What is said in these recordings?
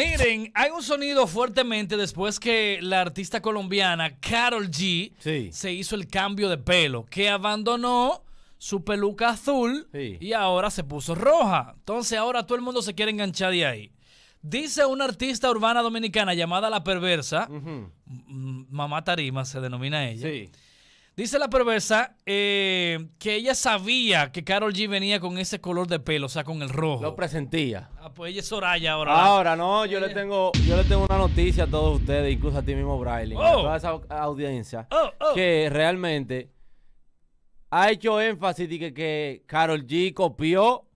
Miren, hay un sonido fuertemente después que la artista colombiana Carol G se hizo el cambio de pelo, que abandonó su peluca azul y ahora se puso roja. Entonces ahora todo el mundo se quiere enganchar de ahí. Dice una artista urbana dominicana llamada La Perversa, Mamá Tarima se denomina ella. Sí Dice la perversa eh, que ella sabía que Carol G venía con ese color de pelo, o sea, con el rojo. Lo presentía. Ah, pues ella es Soraya ahora. Ahora no, yo le tengo, yo le tengo una noticia a todos ustedes, incluso a ti mismo, Braille. a oh. toda esa audiencia, oh, oh. que realmente ha hecho énfasis de que, que Carol G copió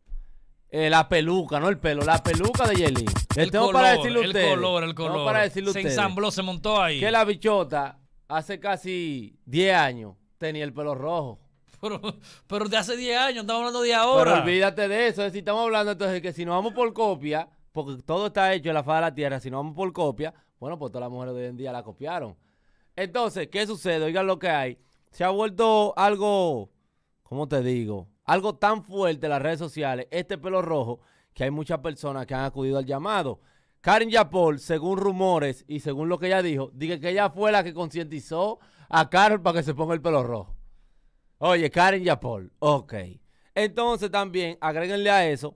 eh, la peluca, no el pelo, la peluca de Yelin. El color, el color, el color. para decirle se ensambló, se montó ahí. Que la bichota hace casi 10 años tenía el pelo rojo. Pero, de hace 10 años, estamos hablando de ahora. Pero olvídate de eso, si estamos hablando entonces que si nos vamos por copia, porque todo está hecho en la faz de la tierra, si no vamos por copia, bueno, pues todas las mujeres de hoy en día la copiaron. Entonces, ¿qué sucede? Oigan lo que hay. Se ha vuelto algo, ¿cómo te digo? Algo tan fuerte en las redes sociales, este pelo rojo, que hay muchas personas que han acudido al llamado. Karen Yapol, según rumores y según lo que ella dijo, dije que ella fue la que concientizó a Carol para que se ponga el pelo rojo. Oye, Karen Yapol, ok. Entonces también agréguenle a eso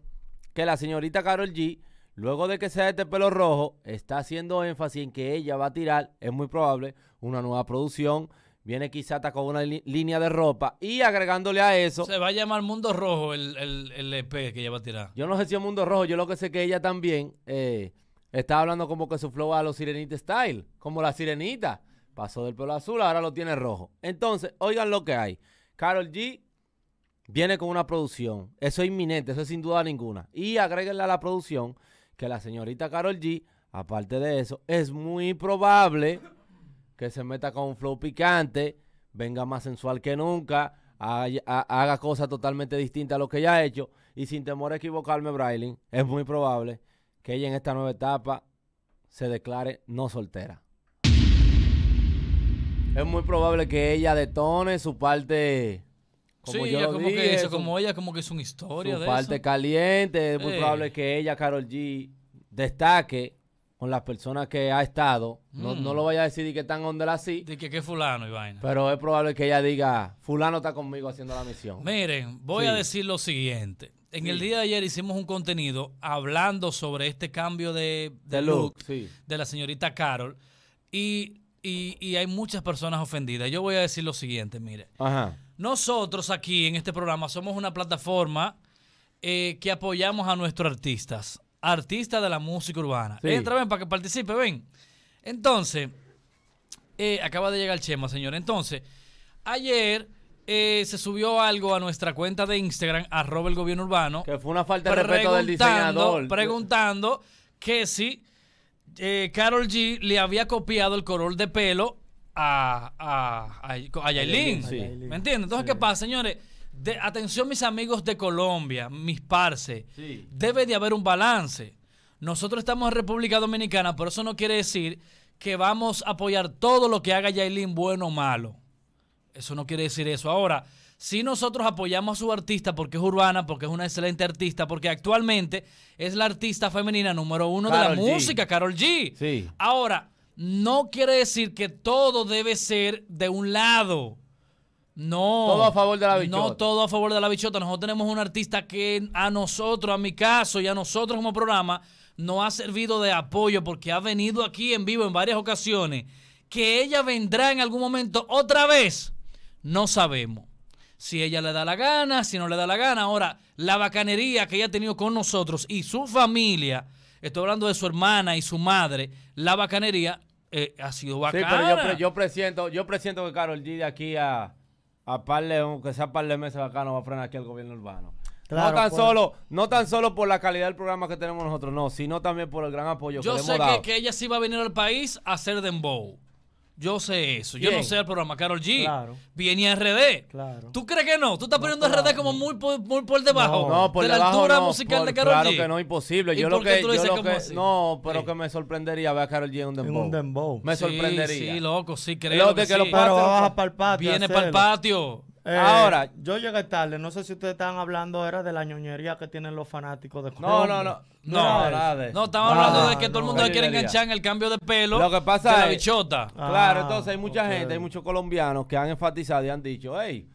que la señorita Carol G, luego de que sea este pelo rojo, está haciendo énfasis en que ella va a tirar, es muy probable, una nueva producción. Viene quizá hasta con una línea de ropa y agregándole a eso. Se va a llamar Mundo Rojo el, el, el EP que ella va a tirar. Yo no sé si es Mundo Rojo, yo lo que sé que ella también eh, Está hablando como que su flow a los sirenita style, como la sirenita. Pasó del pelo azul, ahora lo tiene rojo. Entonces, oigan lo que hay. Carol G viene con una producción. Eso es inminente, eso es sin duda ninguna. Y agréguenle a la producción que la señorita Carol G, aparte de eso, es muy probable que se meta con un flow picante, venga más sensual que nunca, haga cosas totalmente distintas a lo que ya ha hecho. Y sin temor a equivocarme, Braylin, es muy probable que ella en esta nueva etapa se declare no soltera. Es muy probable que ella detone su parte como yo ella como que como ella como que es una historia su parte caliente, es muy eh. probable que ella, Carol G, destaque con las personas que ha estado. No, mm. lo vaya a decir que están donde la sí. De que, es fulano y vaina. Pero es probable que ella diga, fulano está conmigo haciendo la misión. Miren, voy a decir lo siguiente en el día de ayer hicimos un contenido hablando sobre este cambio de, look, de la señorita Carol y, y, hay muchas personas ofendidas. Yo voy a decir lo siguiente, mire. Nosotros aquí en este programa somos una plataforma eh, que apoyamos a nuestros artistas, artistas de la música urbana. Entra, ven, para que participe, ven. Entonces, eh, acaba de llegar el Chema, señor. Entonces, ayer eh, se subió algo a nuestra cuenta de Instagram, arroba el gobierno urbano. Que fue una falta de respeto del diseñador. Preguntando que si Carol eh, G le había copiado el color de pelo a, a, a, Yailin. ¿Me entiendes? Entonces, ¿qué pasa, señores? atención, mis amigos de Colombia, mis parces. Debe de haber un balance. Nosotros estamos en República Dominicana, pero eso no quiere decir que vamos a apoyar todo lo que haga Yailin, bueno o malo. Eso no quiere decir eso. Ahora, si nosotros apoyamos a su artista porque es urbana, porque es una excelente artista, porque actualmente es la artista femenina número uno de la música, Carol G. Sí. Ahora, no quiere decir que todo debe ser de un lado. No. Todo a favor de la bichota. No todo a favor de la bichota. Nosotros tenemos un artista que a nosotros, a mi caso y a nosotros como programa, no ha servido de apoyo porque ha venido aquí en vivo en varias ocasiones. Que ella vendrá en algún momento otra vez no sabemos si ella le da la gana, si no le da la gana. Ahora, la bacanería que ella ha tenido con nosotros y su familia, estoy hablando de su hermana y su madre, la bacanería eh, ha sido bacana. Sí, pero yo, presiento, yo presiento que Carol G de aquí a, a parle, aunque sea par de meses bacano, va a frenar aquí al gobierno urbano. no, tan pues. solo, no tan solo por la calidad del programa que tenemos nosotros, no, sino también por el gran apoyo que le Yo sé que, ella sí va a venir al país a hacer dembow. Yo sé eso. Yo no sé el programa. Carol G. Viene a RD. Claro. ¿Tú crees que no? ¿Tú estás poniendo RD como muy, por, muy por debajo de la altura musical de Carol G? Claro que no, imposible. yo lo que, yo lo que No, pero que me sorprendería ver a Carol G en un dembow. Me sorprendería. Sí, loco, sí, creo. que, que sí. baja para el patio. Viene para el patio. Eh, Ahora, yo llegué tarde. No sé si ustedes estaban hablando, era de la ñoñería que tienen los fanáticos de Colombia. No, no, no. No, no, no estamos hablando de que ah, todo el mundo quiere enganchar en el cambio de pelo. Lo que pasa es. La bichota. Ah, claro, entonces hay mucha gente, hay muchos colombianos que han enfatizado y han dicho, hey,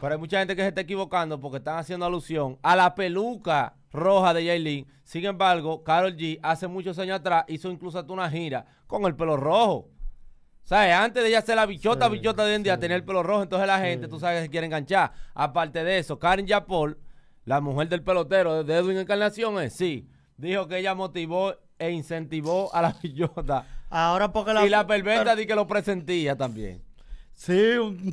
pero hay mucha gente que se está equivocando porque están haciendo alusión a la peluca roja de Jaylin. Sin embargo, Carol G hace muchos años atrás hizo incluso hasta una gira con el pelo rojo. ¿Sabes? Antes de ella ser la bichota, bichota de día, tener el pelo rojo, entonces la gente, tú sabes, se quiere enganchar. Aparte de eso, Karen Yapol, la mujer del pelotero de Edwin Encarnación, eh, sí, dijo que ella motivó e incentivó a la bichota. Ahora porque la... Y la perverta di que lo presentía también. Sí,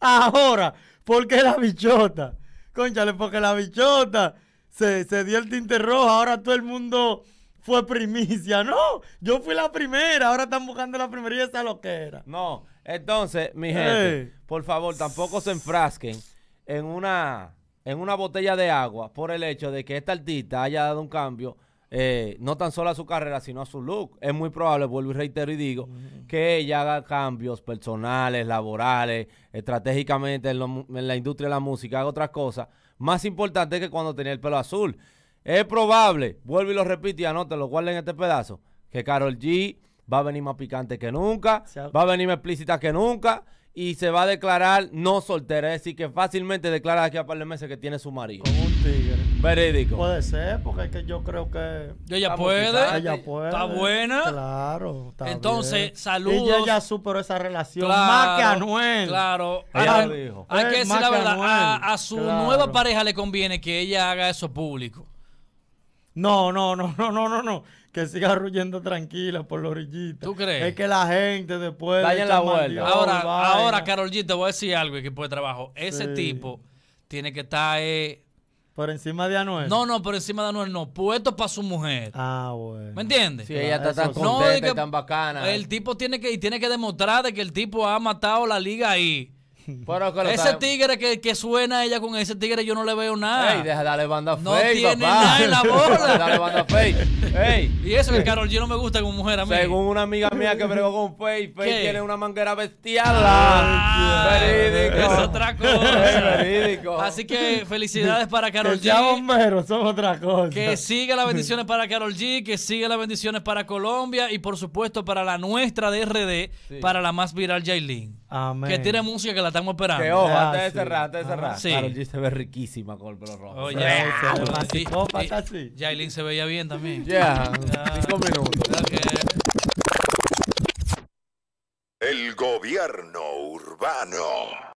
ahora, porque la bichota. Conchale, porque la bichota se, se dio el tinte rojo, ahora todo el mundo fue primicia. No, yo fui la primera. Ahora están buscando la primera y esa lo que era. No, entonces, mi gente, por favor, tampoco se enfrasquen en una, en una botella de agua por el hecho de que esta artista haya dado un cambio. Eh, no tan solo a su carrera, sino a su look. Es muy probable, vuelvo y reitero y digo, que ella haga cambios personales, laborales, estratégicamente en, en la industria de la música, haga otras cosas. Más importante que cuando tenía el pelo azul. Es probable, vuelvo y lo repito y anótelo, guarden este pedazo, que Carol G va a venir más picante que nunca, va a venir más explícita que nunca y se va a declarar no soltera. Es decir, que fácilmente declara aquí a par de meses que tiene su marido. Como un tigre. Verídico. Puede ser, porque yo creo que. ella puede. Ella puede. Está buena. Claro. Entonces, saludos. Ella ya superó esa relación. más que Noel Claro. Hay que decir la verdad. A, su nueva pareja le conviene que ella haga eso público. No, no, no, no, no, no, no. Que siga ruyendo tranquila por los orillitos. ¿Tú crees? Es que la gente después. Vaya la vuelta. Ahora, ahora, Carol te voy a decir algo, equipo de trabajo. Ese tipo tiene que estar. Eh, por encima de Anuel. No, no, por encima de Anuel no. Puesto para su mujer. Ah, bueno. ¿Me entiendes? Sí, ella está tan contenta tan bacana. El tipo tiene que, tiene que demostrar de que el tipo ha matado la liga ahí ese tigre que, que, suena ella con ese tigre, yo no le veo nada. Ey, deja darle banda fake, No tiene nada en la bola. dale banda fake. Y eso que Carol G no me gusta como mujer a mí. Según una amiga mía que bregó con Pay. Pay tiene una manguera bestial. Ah, verídico. Es otra cosa. Así que felicidades para Carol G. Que siga las bendiciones para Carol G, que siga las bendiciones para Colombia y por supuesto para la nuestra de RD, para la más viral Jailin. Amén. Que tiene música que la está estamos esperando. Ah, antes de cerrar, antes de ah, cerrar. Sí. se ve riquísima con el pelo rojo. Oye, se eh, veía bien también. Ya, El gobierno urbano.